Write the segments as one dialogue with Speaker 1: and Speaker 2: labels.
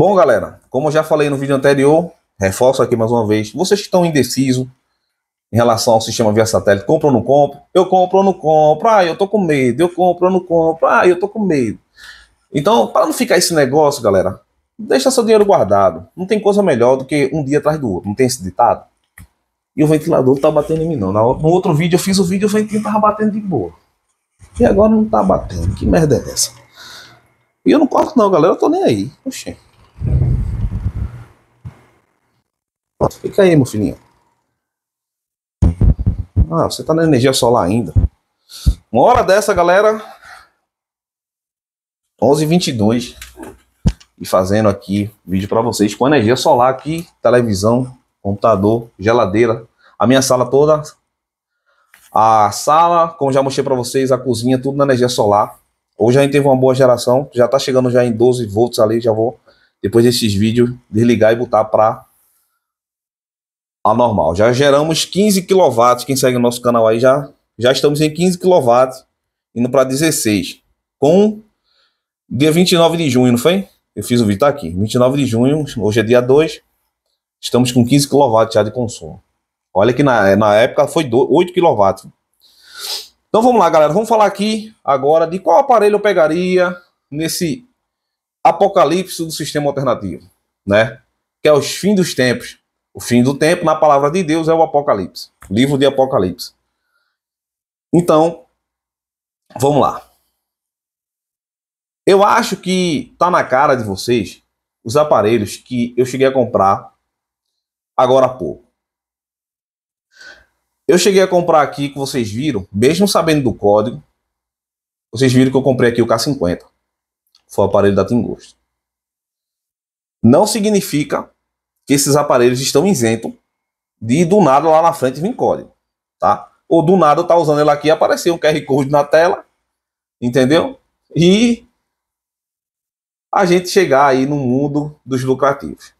Speaker 1: Bom, galera, como eu já falei no vídeo anterior, reforço aqui mais uma vez, vocês estão indecisos em relação ao sistema via satélite, compro ou não compro? Eu compro ou não compro? Ah, eu tô com medo. Eu compro ou não compro? Ah, eu tô com medo. Então, para não ficar esse negócio, galera, deixa seu dinheiro guardado. Não tem coisa melhor do que um dia atrás do outro. Não tem esse ditado? E o ventilador tá batendo em mim, não. No outro vídeo, eu fiz o vídeo, o ventilador tava batendo de boa. E agora não tá batendo. Que merda é essa? E eu não corto não, galera. Eu tô nem aí. Oxê. Pronto, fica aí, meu filhinho. Ah, você tá na energia solar ainda. Uma hora dessa, galera. 11h22. E fazendo aqui vídeo para vocês com energia solar aqui, televisão, computador, geladeira. A minha sala toda. A sala, como já mostrei para vocês, a cozinha, tudo na energia solar. Hoje a gente teve uma boa geração. Já tá chegando já em 12 volts ali, já vou depois desses vídeos, desligar e botar para a normal. Já geramos 15 kW, quem segue o nosso canal aí já, já estamos em 15 kW, indo para 16. Com dia 29 de junho, não foi? Eu fiz o vídeo, tá aqui. 29 de junho, hoje é dia 2, estamos com 15 kW já de consumo. Olha que na, na época foi 8 kW. Então vamos lá, galera. Vamos falar aqui agora de qual aparelho eu pegaria nesse apocalipse do sistema alternativo, né? Que é os fim dos tempos. O fim do tempo, na palavra de Deus, é o Apocalipse, livro de Apocalipse. Então, vamos lá. Eu acho que tá na cara de vocês os aparelhos que eu cheguei a comprar agora há pouco. Eu cheguei a comprar aqui, que vocês viram, mesmo sabendo do código, vocês viram que eu comprei aqui o K50 foi o aparelho da Tingosto. Não significa que esses aparelhos estão isentos de do nada lá na frente vir código, tá? Ou do nada eu tá usando ele aqui apareceu um QR Code na tela, entendeu? E a gente chegar aí no mundo dos lucrativos.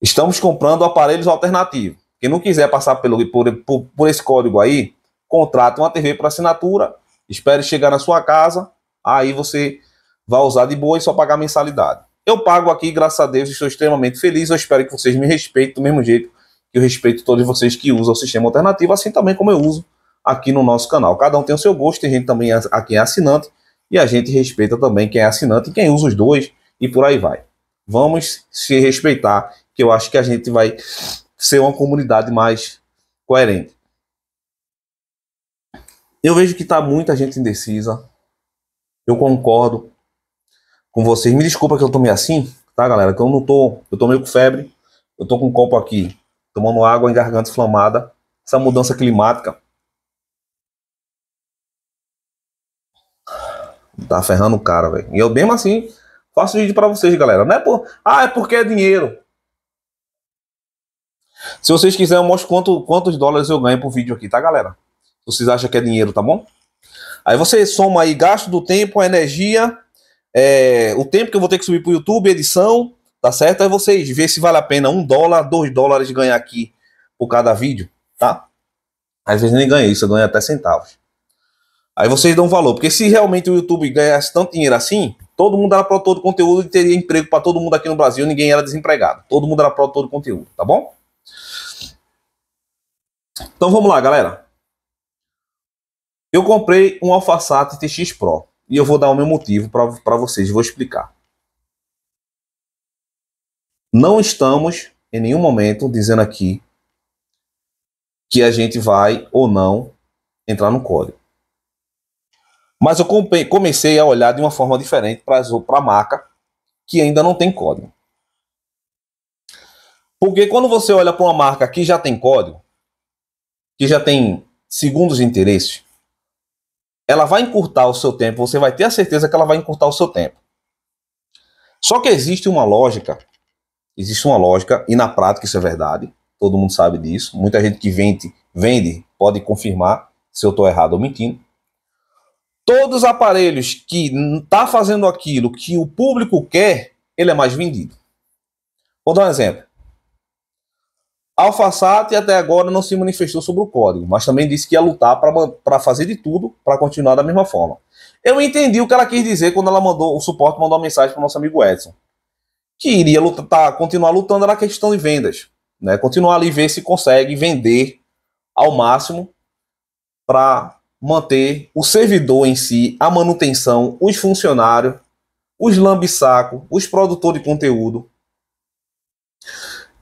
Speaker 1: Estamos comprando aparelhos alternativos. Quem não quiser passar pelo, por, por, por esse código aí, contrata uma TV por assinatura, espere chegar na sua casa, aí você vá usar de boa e só pagar mensalidade. Eu pago aqui, graças a Deus, estou extremamente feliz. Eu espero que vocês me respeitem do mesmo jeito que eu respeito todos vocês que usam o sistema alternativo, assim também como eu uso aqui no nosso canal. Cada um tem o seu gosto, tem gente também a quem é assinante e a gente respeita também quem é assinante e quem usa os dois e por aí vai. Vamos se respeitar, que eu acho que a gente vai ser uma comunidade mais coerente. Eu vejo que está muita gente indecisa. Eu concordo com vocês. Me desculpa que eu tomei assim, tá, galera? Que eu não tô. Eu tô meio com febre. Eu tô com um copo aqui, tomando água em garganta inflamada. Essa mudança climática. Tá ferrando o cara, velho. E eu mesmo assim faço vídeo para vocês, galera. Não é por. Ah, é porque é dinheiro. Se vocês quiserem, eu mostro quanto, quantos dólares eu ganho por vídeo aqui, tá, galera? Vocês acham que é dinheiro, tá bom? Aí você soma aí gasto do tempo, energia é, o tempo que eu vou ter que subir para o YouTube, edição, tá certo? Aí é vocês ver se vale a pena um dólar, dois dólares ganhar aqui por cada vídeo, tá? Às vezes nem ganha isso, eu ganho até centavos. Aí vocês dão valor, porque se realmente o YouTube ganhasse tanto dinheiro assim, todo mundo era produtor de conteúdo e teria emprego para todo mundo aqui no Brasil, ninguém era desempregado. Todo mundo era produtor de conteúdo, tá bom? Então vamos lá, galera. Eu comprei um AlphaSat TX Pro. E eu vou dar o meu motivo para vocês, vou explicar. Não estamos em nenhum momento dizendo aqui que a gente vai ou não entrar no código. Mas eu comecei a olhar de uma forma diferente para a marca que ainda não tem código. Porque quando você olha para uma marca que já tem código, que já tem segundos interesses, ela vai encurtar o seu tempo, você vai ter a certeza que ela vai encurtar o seu tempo. Só que existe uma lógica, existe uma lógica, e na prática isso é verdade, todo mundo sabe disso, muita gente que vende, vende pode confirmar se eu estou errado ou mentindo. Todos os aparelhos que está fazendo aquilo que o público quer, ele é mais vendido. Vou dar um exemplo. A AlphaSat até agora não se manifestou sobre o código, mas também disse que ia lutar para fazer de tudo para continuar da mesma forma. Eu entendi o que ela quis dizer quando ela mandou, o suporte mandou uma mensagem para o nosso amigo Edson, que iria lutar, tá, continuar lutando na questão de vendas, né? Continuar ali ver se consegue vender ao máximo para manter o servidor em si, a manutenção, os funcionários, os lambisacos, os produtores de conteúdo,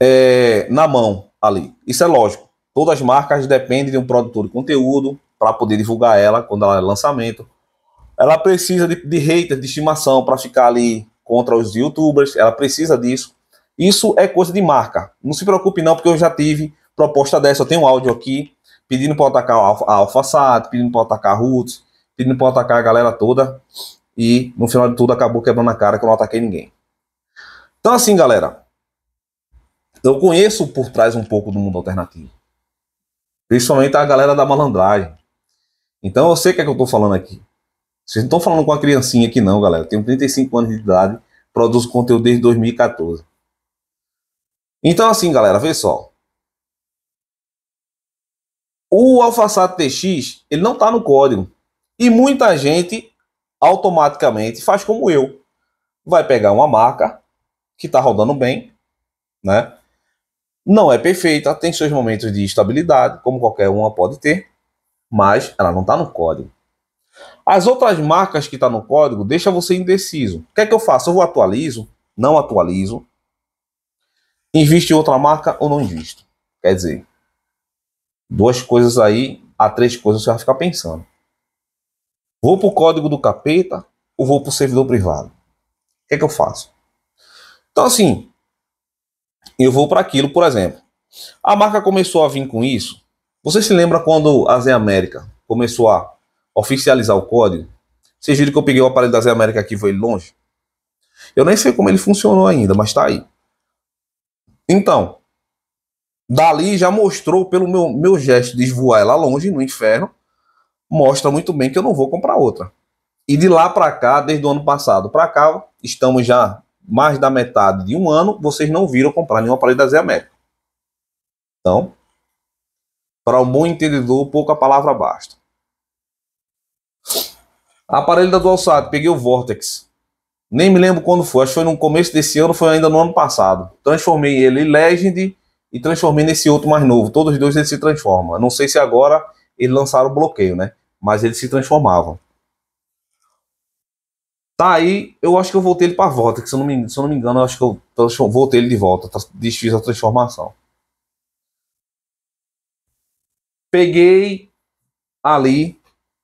Speaker 1: é, na mão ali. Isso é lógico. Todas as marcas dependem de um produtor de conteúdo para poder divulgar ela quando ela é lançamento. Ela precisa de, de haters de estimação para ficar ali contra os youtubers. Ela precisa disso. Isso é coisa de marca. Não se preocupe não, porque eu já tive proposta dessa. Eu tenho um áudio aqui pedindo para atacar a AlphaSat, pedindo para atacar a Roots, pedindo para atacar a galera toda. E no final de tudo acabou quebrando a cara que eu não ataquei ninguém. Então assim, galera, então eu conheço por trás um pouco do mundo alternativo. Principalmente a galera da malandragem. Então eu sei o que é que eu estou falando aqui. Vocês não estão falando com a criancinha aqui não, galera. Eu tenho 35 anos de idade, produzo conteúdo desde 2014. Então assim, galera, vê só. O Alfaçado TX, ele não está no código. E muita gente automaticamente faz como eu. Vai pegar uma marca que está rodando bem, né? Não é perfeita, tem seus momentos de estabilidade, como qualquer uma pode ter, mas ela não está no código. As outras marcas que está no código deixa você indeciso. O que é que eu faço? Eu vou atualizo? Não atualizo? Invisto em outra marca ou não invisto? Quer dizer, duas coisas aí, a três coisas você vai ficar pensando. Vou para o código do capeta ou vou para o servidor privado? O que é que eu faço? Então, assim, eu vou para aquilo, por exemplo. A marca começou a vir com isso. Você se lembra quando a Zé América começou a oficializar o código? Vocês viram que eu peguei o aparelho da Zé América aqui e foi longe? Eu nem sei como ele funcionou ainda, mas tá aí. Então, dali já mostrou pelo meu, meu gesto de esvoar lá longe, no inferno, mostra muito bem que eu não vou comprar outra. E de lá para cá, desde o ano passado para cá, estamos já mais da metade de um ano, vocês não viram comprar nenhum aparelho da Zé América. Então, para o um bom entendedor, pouca palavra basta. Aparelho da DualSat, peguei o Vortex. Nem me lembro quando foi, acho que foi no começo desse ano, foi ainda no ano passado. Transformei ele em Legend e transformei nesse outro mais novo. Todos os dois eles se transformam. não sei se agora eles lançaram o bloqueio, né? Mas eles se transformavam. Tá aí, eu acho que eu voltei ele para volta, que se eu, não me, se eu não me engano, eu acho que eu voltei ele de volta, desfiz a transformação. Peguei ali,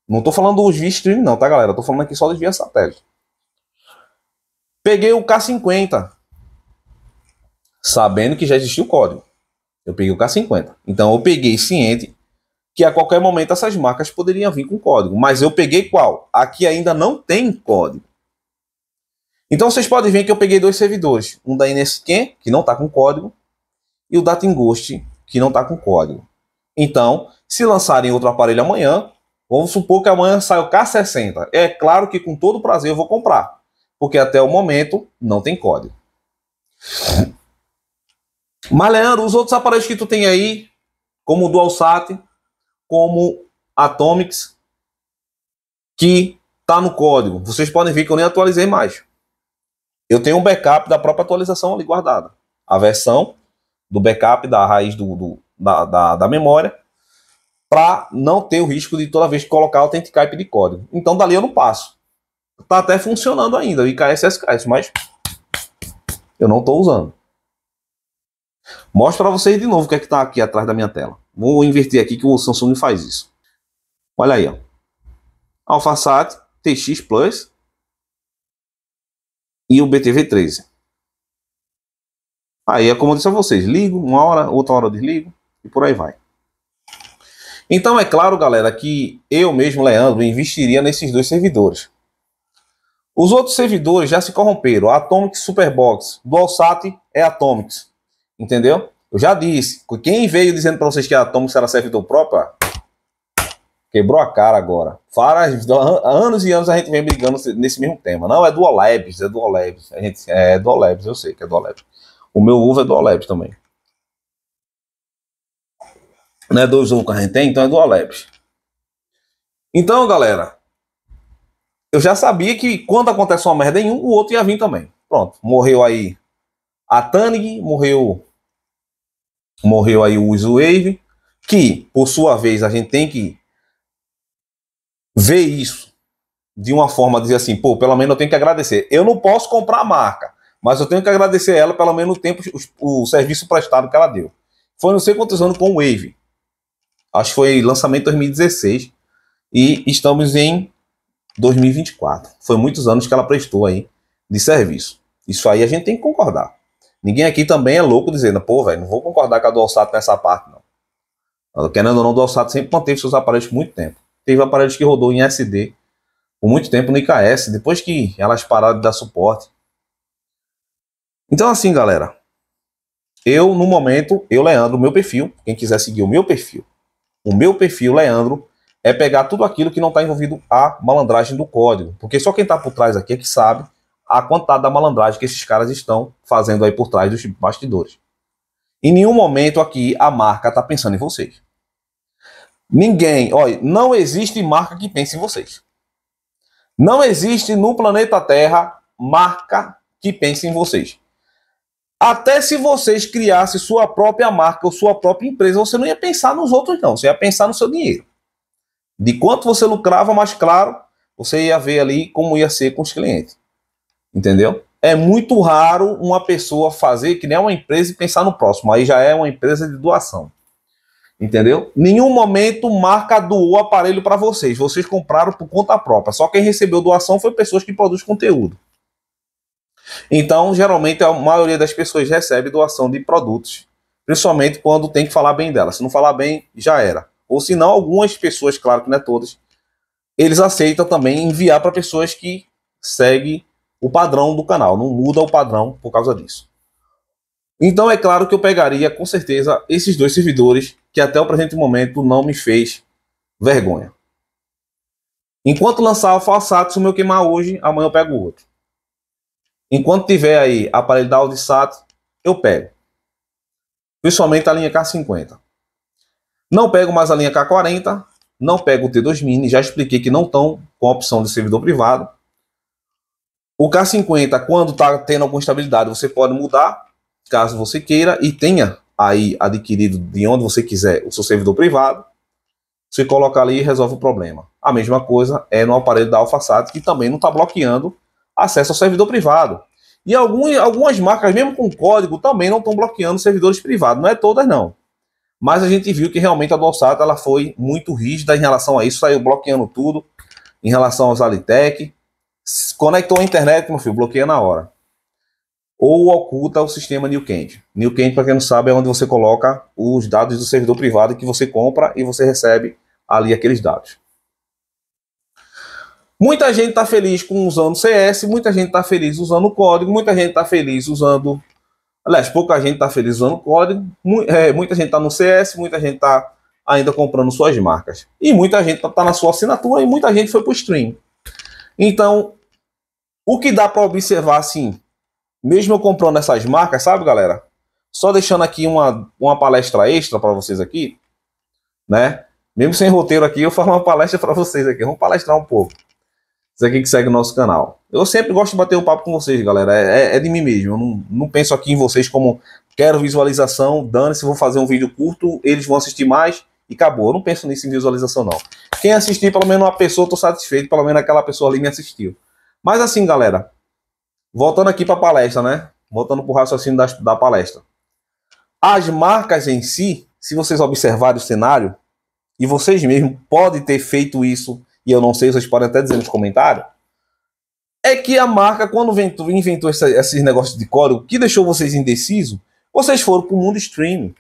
Speaker 1: não tô falando dos via stream não, tá galera? Eu tô falando aqui só dos via satélite. Peguei o K50, sabendo que já existia o código. Eu peguei o K50. Então eu peguei ciente que a qualquer momento essas marcas poderiam vir com código, mas eu peguei qual? Aqui ainda não tem código. Então vocês podem ver que eu peguei dois servidores, um da NSQ, que não está com código, e o da que não está com código. Então, se lançarem outro aparelho amanhã, vamos supor que amanhã saia o K60. É claro que com todo prazer eu vou comprar, porque até o momento não tem código. Mas, Leandro, os outros aparelhos que tu tem aí, como o DualSat, como Atomics, que tá no código. Vocês podem ver que eu nem atualizei mais eu tenho um backup da própria atualização ali guardada. A versão do backup da raiz do, do da, da, da, memória para não ter o risco de toda vez que colocar o e de código. Então dali eu não passo. Tá até funcionando ainda o IKSSKS, mas eu não estou usando. Mostro para vocês de novo o que é que está aqui atrás da minha tela. Vou inverter aqui que o Samsung faz isso. Olha aí, ó. AlphaSat TX Plus e o BTV 13. Aí é como eu disse a vocês, ligo uma hora, outra hora desligo e por aí vai. Então é claro, galera, que eu mesmo, Leandro, investiria nesses dois servidores. Os outros servidores já se corromperam. Atomic é Atomics Superbox, DualSat é Atomic Entendeu? Eu já disse. Quem veio dizendo para vocês que a Atomic era servidor próprio, Quebrou a cara agora. Várias, anos e anos a gente vem brigando nesse mesmo tema. Não, é do Olebs, é do Olebs. A gente, é do Olebs, eu sei que é do Olebs. O meu ovo é do Olebs também. Não é dois ovos que a gente tem, então é do Olebs. Então, galera, eu já sabia que quando acontece uma merda em um, o outro ia vir também. Pronto, morreu aí a Tannig, morreu morreu aí o Wave, que por sua vez a gente tem que vê isso de uma forma de dizer assim, pô, pelo menos eu tenho que agradecer. Eu não posso comprar a marca, mas eu tenho que agradecer ela pelo menos o tempo, o, o serviço prestado que ela deu. Foi não sei quantos anos com o Wave. Acho que foi lançamento 2016 e estamos em 2024. Foi muitos anos que ela prestou aí de serviço. Isso aí a gente tem que concordar. Ninguém aqui também é louco dizendo, pô, velho, não vou concordar com a do Alsato nessa parte, não. Querendo ou não, do Alsato sempre manteve seus aparelhos por muito tempo teve aparelhos que rodou em SD por muito tempo no IKS, depois que elas pararam de dar suporte. Então assim, galera, eu no momento, eu Leandro, meu perfil, quem quiser seguir o meu perfil, o meu perfil Leandro é pegar tudo aquilo que não está envolvido a malandragem do código, porque só quem está por trás aqui é que sabe a quantidade da malandragem que esses caras estão fazendo aí por trás dos bastidores. Em nenhum momento aqui a marca está pensando em vocês. Ninguém, olha, não existe marca que pense em vocês. Não existe no planeta Terra marca que pense em vocês. Até se vocês criassem sua própria marca ou sua própria empresa, você não ia pensar nos outros, não. Você ia pensar no seu dinheiro. De quanto você lucrava, mais claro, você ia ver ali como ia ser com os clientes. Entendeu? É muito raro uma pessoa fazer que nem uma empresa e pensar no próximo. Aí já é uma empresa de doação. Entendeu? Nenhum momento marca doou aparelho para vocês. Vocês compraram por conta própria. Só quem recebeu doação foi pessoas que produzem conteúdo. Então, geralmente, a maioria das pessoas recebe doação de produtos. Principalmente quando tem que falar bem dela. Se não falar bem, já era. Ou se não, algumas pessoas, claro que não é todas, eles aceitam também enviar para pessoas que seguem o padrão do canal. Não muda o padrão por causa disso. Então é claro que eu pegaria com certeza esses dois servidores que até o presente momento não me fez vergonha. Enquanto lançar o falsato, se o meu queimar hoje, amanhã eu pego outro. Enquanto tiver aí aparelho da Audi Sato, eu pego. Principalmente a linha K50. Não pego mais a linha K40, não pego o T2 Mini, já expliquei que não estão com a opção de servidor privado. O K50, quando está tendo alguma estabilidade, você pode mudar, caso você queira e tenha aí adquirido de onde você quiser, o seu servidor privado, você coloca ali e resolve o problema. A mesma coisa é no aparelho da AlphaSat, que também não está bloqueando acesso ao servidor privado. E algum, algumas marcas, mesmo com código, também não estão bloqueando servidores privados. Não é todas, não. Mas a gente viu que realmente a Dolsat ela foi muito rígida em relação a isso, saiu bloqueando tudo em relação aos Alitec. Conectou a internet, meu filho, bloqueia na hora ou oculta o sistema New Kent. New Kent, para quem não sabe, é onde você coloca os dados do servidor privado que você compra e você recebe ali aqueles dados. Muita gente está feliz com usando CS, muita gente está feliz usando o código, muita gente está feliz usando. Aliás, pouca gente está feliz usando o código, mu é, muita gente está no CS, muita gente está ainda comprando suas marcas. E muita gente está tá na sua assinatura e muita gente foi para o stream. Então, o que dá para observar assim, mesmo eu comprando essas marcas, sabe, galera? Só deixando aqui uma, uma palestra extra para vocês aqui, né? Mesmo sem roteiro aqui, eu faço uma palestra para vocês aqui. Vamos palestrar um pouco. Isso aqui que segue o nosso canal. Eu sempre gosto de bater um papo com vocês, galera. É, é, é de mim mesmo. Eu não, não penso aqui em vocês como quero visualização, dane-se, vou fazer um vídeo curto, eles vão assistir mais e acabou. Eu não penso nisso em visualização, não. Quem assistir, pelo menos uma pessoa, tô satisfeito, pelo menos aquela pessoa ali me assistiu. Mas assim, galera, Voltando aqui para a palestra, né? Voltando para o raciocínio da, da palestra. As marcas em si, se vocês observarem o cenário, e vocês mesmos podem ter feito isso, e eu não sei, vocês podem até dizer nos comentários, é que a marca, quando inventou, inventou essa, esses negócios de código, que deixou vocês indecisos, vocês foram para o mundo streaming.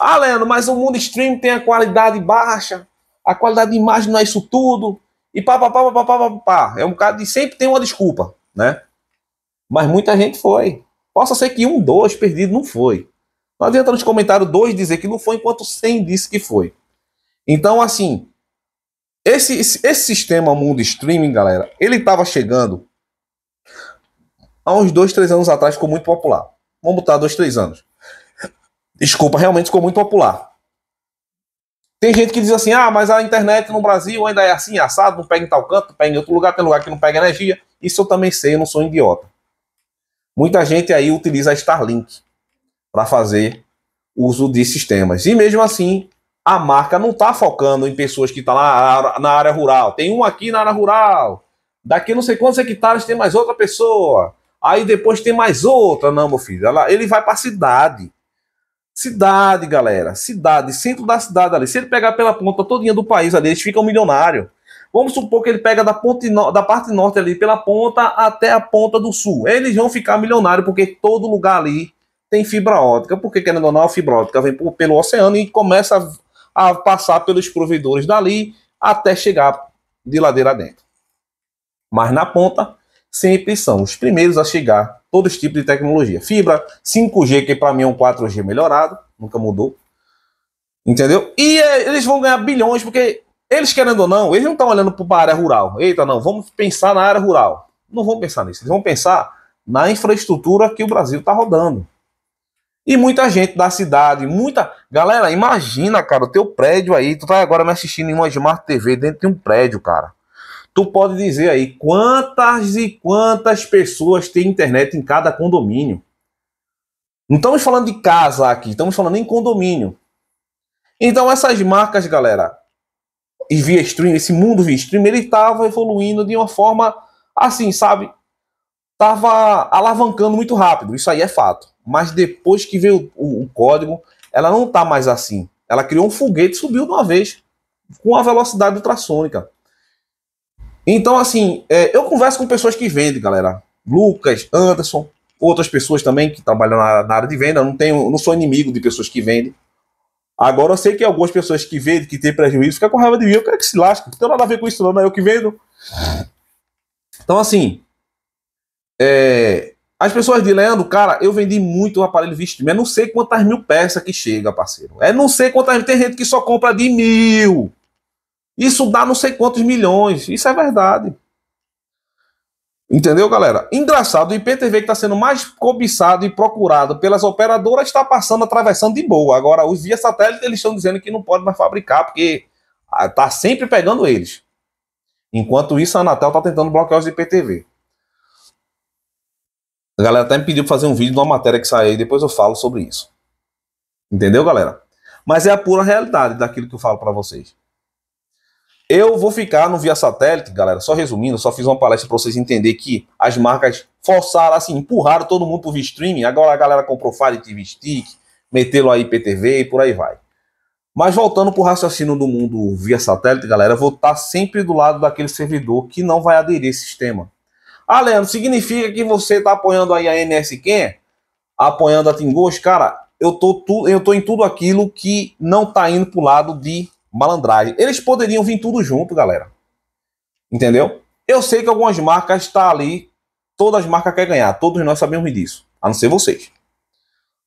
Speaker 1: Ah, Leandro, mas o mundo streaming tem a qualidade baixa, a qualidade de imagem não é isso tudo, e pá, pá, pá, pá, pá, pá, pá, pá. É um bocado de sempre tem uma desculpa, né? Mas muita gente foi. Possa ser que um, dois perdido não foi. Não adianta nos comentários dois dizer que não foi, enquanto 100 disse que foi. Então, assim, esse, esse, sistema mundo streaming, galera, ele estava chegando há uns dois, três anos atrás, ficou muito popular. Vamos botar dois, três anos. Desculpa, realmente ficou muito popular. Tem gente que diz assim: ah, mas a internet no Brasil ainda é assim, assado, não pega em tal canto, pega em outro lugar, tem lugar que não pega energia. Isso eu também sei, eu não sou um idiota. Muita gente aí utiliza a Starlink para fazer uso de sistemas. E mesmo assim, a marca não está focando em pessoas que estão tá na, na área rural. Tem um aqui na área rural. Daqui não sei quantos hectares tem mais outra pessoa. Aí depois tem mais outra. Não, meu filho. Ela, ele vai para a cidade. Cidade, galera. Cidade, centro da cidade ali. Se ele pegar pela ponta todinha do país ali, eles ficam milionários. Vamos supor que ele pega da, no... da parte norte ali, pela ponta até a ponta do sul. Eles vão ficar milionários, porque todo lugar ali tem fibra ótica, porque querendo ou não, a fibra ótica vem pelo oceano e começa a, a passar pelos provedores dali até chegar de ladeira dentro. Mas na ponta, sempre são os primeiros a chegar todos os tipos de tecnologia. Fibra, 5G, que para mim é um 4G melhorado, nunca mudou. Entendeu? E é, eles vão ganhar bilhões, porque eles, querendo ou não, eles não estão olhando para a área rural. Eita, não, vamos pensar na área rural. Não vão pensar nisso. Eles vão pensar na infraestrutura que o Brasil está rodando. E muita gente da cidade, muita. Galera, imagina, cara, o teu prédio aí. Tu tá agora me assistindo em uma Smart TV dentro de um prédio, cara. Tu pode dizer aí quantas e quantas pessoas têm internet em cada condomínio. Não estamos falando de casa aqui, estamos falando em condomínio. Então essas marcas, galera, e via stream, esse mundo via stream, ele estava evoluindo de uma forma assim, sabe? Tava alavancando muito rápido, isso aí é fato. Mas depois que veio o, o código, ela não tá mais assim. Ela criou um foguete e subiu de uma vez com a velocidade ultrassônica. Então, assim, é, eu converso com pessoas que vendem, galera. Lucas, Anderson, outras pessoas também que trabalham na, na área de venda. Eu não tenho, não sou inimigo de pessoas que vendem. Agora eu sei que algumas pessoas que vendem, que tem prejuízo, ficam com raiva de mim. Eu quero que se lasque. Não tem nada a ver com isso, não. Não é eu que vendo. Então, assim. É... As pessoas de Leandro, cara, eu vendi muito aparelho vestido. Mas não sei quantas mil peças que chega, parceiro. É não sei quantas. Tem gente que só compra de mil. Isso dá não sei quantos milhões. Isso é verdade. Entendeu, galera? Engraçado, o IPTV que está sendo mais cobiçado e procurado pelas operadoras está passando, atravessando de boa. Agora, os via satélite, eles estão dizendo que não pode mais fabricar, porque está ah, sempre pegando eles. Enquanto isso, a Anatel está tentando bloquear os IPTV. A galera até me pediu para fazer um vídeo de uma matéria que saiu, depois eu falo sobre isso. Entendeu, galera? Mas é a pura realidade daquilo que eu falo para vocês. Eu vou ficar no Via Satélite, galera, só resumindo, só fiz uma palestra para vocês entenderem que as marcas forçaram, assim, empurraram todo mundo pro o streaming agora a galera comprou Fire TV Stick, meteu lo aí PTV e por aí vai. Mas voltando pro raciocínio do mundo via satélite, galera, eu vou estar tá sempre do lado daquele servidor que não vai aderir esse sistema. Ah, Leandro, significa que você está apoiando aí a NSQ? Apoiando a Tingos? Cara, eu tô, tu, eu tô em tudo aquilo que não tá indo pro lado de malandragem. Eles poderiam vir tudo junto, galera. Entendeu? Eu sei que algumas marcas estão tá ali, todas as marcas querem ganhar, todos nós sabemos disso, a não ser vocês.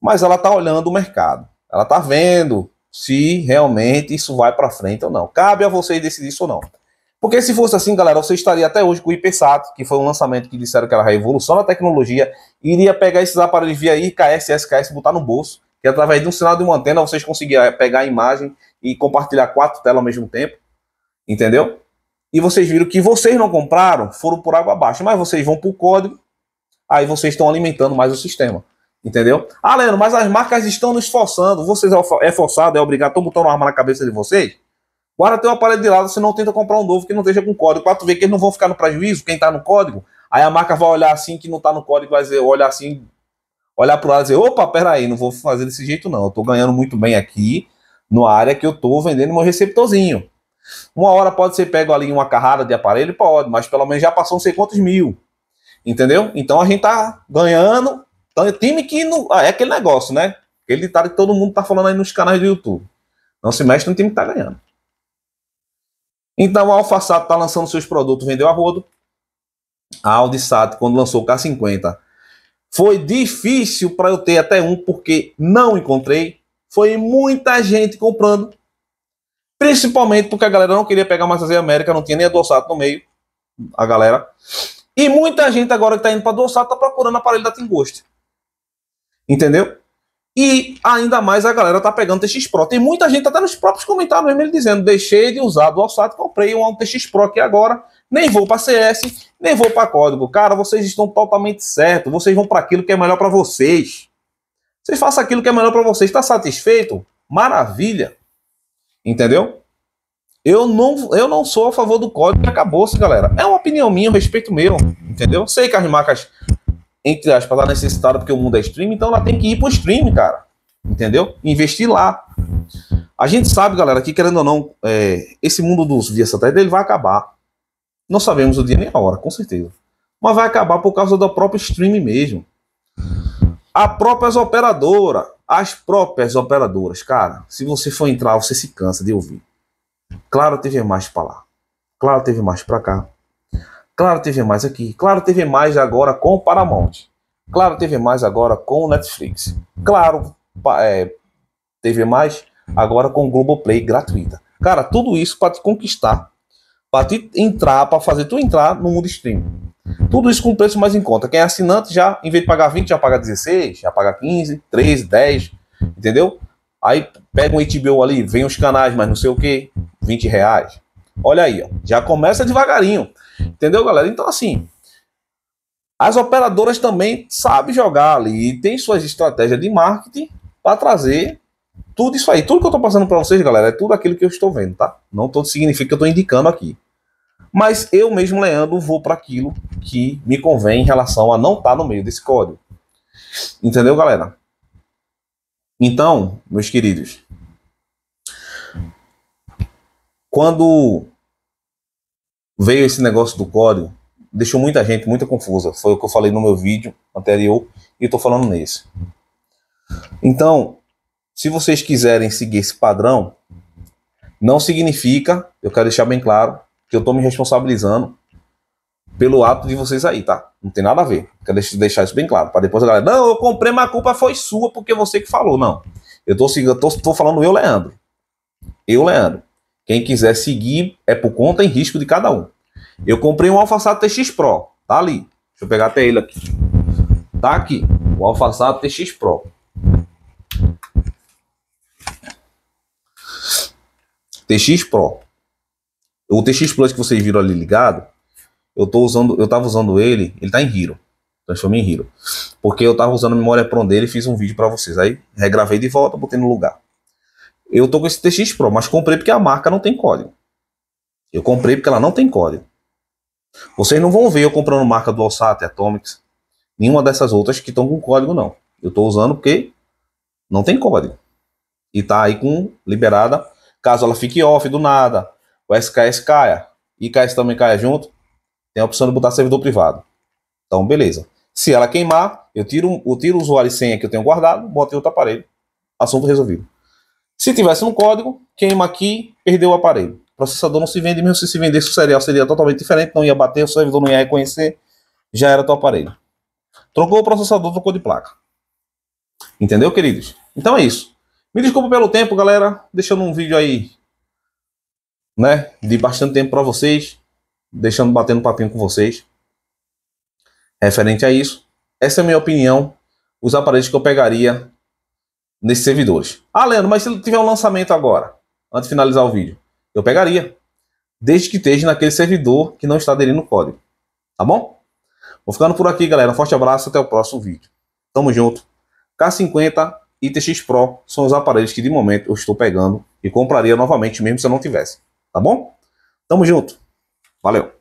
Speaker 1: Mas ela está olhando o mercado, ela está vendo se realmente isso vai para frente ou não. Cabe a vocês decidir isso ou não. Porque se fosse assim, galera, você estaria até hoje com o IPSAT, que foi um lançamento que disseram que era a revolução da tecnologia, iria pegar esses aparelhos via IKS, SKS, botar no bolso, que através de um sinal de uma antena vocês conseguiam é, pegar a imagem e compartilhar quatro telas ao mesmo tempo, entendeu? E vocês viram que vocês não compraram, foram por água abaixo, mas vocês vão para o código, aí vocês estão alimentando mais o sistema, entendeu? Ah, Leandro, mas as marcas estão nos forçando, vocês é, é forçado, é obrigado, estão botando uma arma na cabeça de vocês? Guarda teu aparelho de lado, você não tenta comprar um novo que não esteja com código, para tu ver que eles não vão ficar no prejuízo, quem está no código, aí a marca vai olhar assim, que não está no código, vai dizer, olhar assim, olhar para o lado e dizer, opa, peraí, não vou fazer desse jeito não, eu estou ganhando muito bem aqui, numa área que eu estou vendendo meu receptorzinho. Uma hora pode ser pego ali uma carrada de aparelho? Pode, mas pelo menos já passou não sei quantos mil. Entendeu? Então a gente tá ganhando. Então, time que não. Ah, é aquele negócio, né? Aquele ditado tá, que todo mundo tá falando aí nos canais do YouTube. Não se mexe no time que tá ganhando. Então a Sato tá lançando seus produtos, vendeu a rodo. A Sato, quando lançou o K50, foi difícil para eu ter até um, porque não encontrei foi muita gente comprando. Principalmente porque a galera não queria pegar mais a América, não tinha nem a Dorsato no meio, a galera. E muita gente agora que está indo para Dorsato está procurando aparelho da Tingoste. Entendeu? E ainda mais a galera tá pegando TX Pro. Tem muita gente, até nos próprios comentários mesmo, ele dizendo: deixei de usar do Alsat, comprei um TX Pro aqui agora, nem vou para CS, nem vou para código. Cara, vocês estão totalmente certo. vocês vão para aquilo que é melhor para vocês. Vocês façam aquilo que é melhor para vocês. Está satisfeito? Maravilha. Entendeu? Eu não, eu não sou a favor do código acabou-se, galera. É uma opinião minha, um respeito meu. Entendeu? Sei que as marcas, entre aspas, tá necessitadas porque o mundo é stream, então ela tem que ir para o stream, cara. Entendeu? Investir lá. A gente sabe, galera, que querendo ou não, é, esse mundo dos via satélite ele vai acabar. Não sabemos o dia nem a hora, com certeza. Mas vai acabar por causa do próprio stream mesmo. As próprias operadoras. As próprias operadoras, cara. Se você for entrar, você se cansa de ouvir. Claro, teve mais para lá. Claro, teve mais para cá. Claro, teve mais aqui. Claro, teve mais agora com o Paramount. Claro, teve mais agora com o Netflix. Claro, é, teve mais agora com o Globoplay gratuita. Cara, tudo isso para te conquistar, para te entrar, para fazer tu entrar no mundo streaming. Uhum. Tudo isso com preço mais em conta. Quem é assinante já, em vez de pagar 20, já paga 16, já paga 15, 13, 10, entendeu? Aí pega um HBO ali, vem os canais, mas não sei o que, 20 reais. Olha aí, ó, já começa devagarinho. Entendeu, galera? Então, assim, as operadoras também sabem jogar ali e tem suas estratégias de marketing para trazer tudo isso aí. Tudo que eu estou passando para vocês, galera, é tudo aquilo que eu estou vendo, tá? Não tô, significa que eu estou indicando aqui. Mas eu mesmo, Leandro, vou para aquilo que me convém em relação a não estar tá no meio desse código. Entendeu, galera? Então, meus queridos, quando veio esse negócio do código, deixou muita gente muito confusa. Foi o que eu falei no meu vídeo anterior e estou falando nesse. Então, se vocês quiserem seguir esse padrão, não significa, eu quero deixar bem claro, que eu tô me responsabilizando pelo ato de vocês aí, tá? Não tem nada a ver. Quero deixar isso bem claro. Para depois a galera, não, eu comprei, mas a culpa foi sua, porque você que falou. Não. Eu tô, eu tô, tô falando eu, Leandro. Eu, Leandro. Quem quiser seguir é por conta e risco de cada um. Eu comprei um Alfaçado TX Pro. Tá ali. Deixa eu pegar até ele aqui. Tá aqui. O Alfaçado TX Pro. TX Pro. O TX Plus que vocês viram ali ligado, eu tô usando, eu tava usando ele, ele tá em Hero. Transformei em Hero. Porque eu tava usando a memória PROM dele e fiz um vídeo para vocês. Aí regravei de volta, botei no lugar. Eu tô com esse TX Pro, mas comprei porque a marca não tem código. Eu comprei porque ela não tem código. Vocês não vão ver eu comprando marca do Alsat, Atomics, nenhuma dessas outras que estão com código, não. Eu tô usando porque não tem código. E tá aí com liberada, caso ela fique off do nada, o SKS caia e KS também caia junto, tem a opção de botar servidor privado. Então, beleza. Se ela queimar, eu tiro, eu tiro o usuário e senha que eu tenho guardado, boto em outro aparelho. Assunto resolvido. Se tivesse um código, queima aqui, perdeu o aparelho. O processador não se vende, mesmo se se vendesse o serial seria totalmente diferente, não ia bater, o servidor não ia reconhecer, já era teu aparelho. Trocou o processador, trocou de placa. Entendeu, queridos? Então é isso. Me desculpa pelo tempo, galera. Deixando um vídeo aí né? De bastante tempo para vocês, deixando batendo papinho com vocês. Referente a isso, essa é a minha opinião. Os aparelhos que eu pegaria nesses servidores. Ah, Leandro, mas se tiver um lançamento agora, antes de finalizar o vídeo, eu pegaria. Desde que esteja naquele servidor que não está aderindo o código. Tá bom? Vou ficando por aqui, galera. Um forte abraço. Até o próximo vídeo. Tamo junto. K50 e TX Pro são os aparelhos que de momento eu estou pegando e compraria novamente mesmo se eu não tivesse. Tá bom? Tamo junto. Valeu.